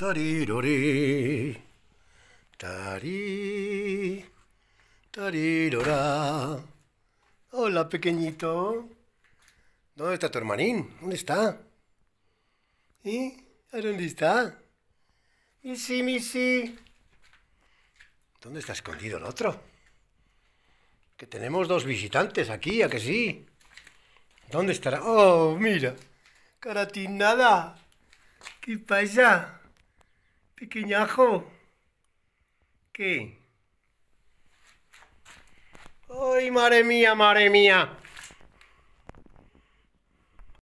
Tarirori, tari, tarirora. Hola, pequeñito. ¿Dónde está tu hermanín? ¿Dónde está? ¿Y? ¿A dónde está? Missy, sí. ¿Dónde está escondido el otro? Que tenemos dos visitantes aquí, ¿a que sí? ¿Dónde estará? Oh, mira. Caratinada. ¿Qué pasa? Pequeñajo. ¿Qué? Ay, madre mía, madre mía.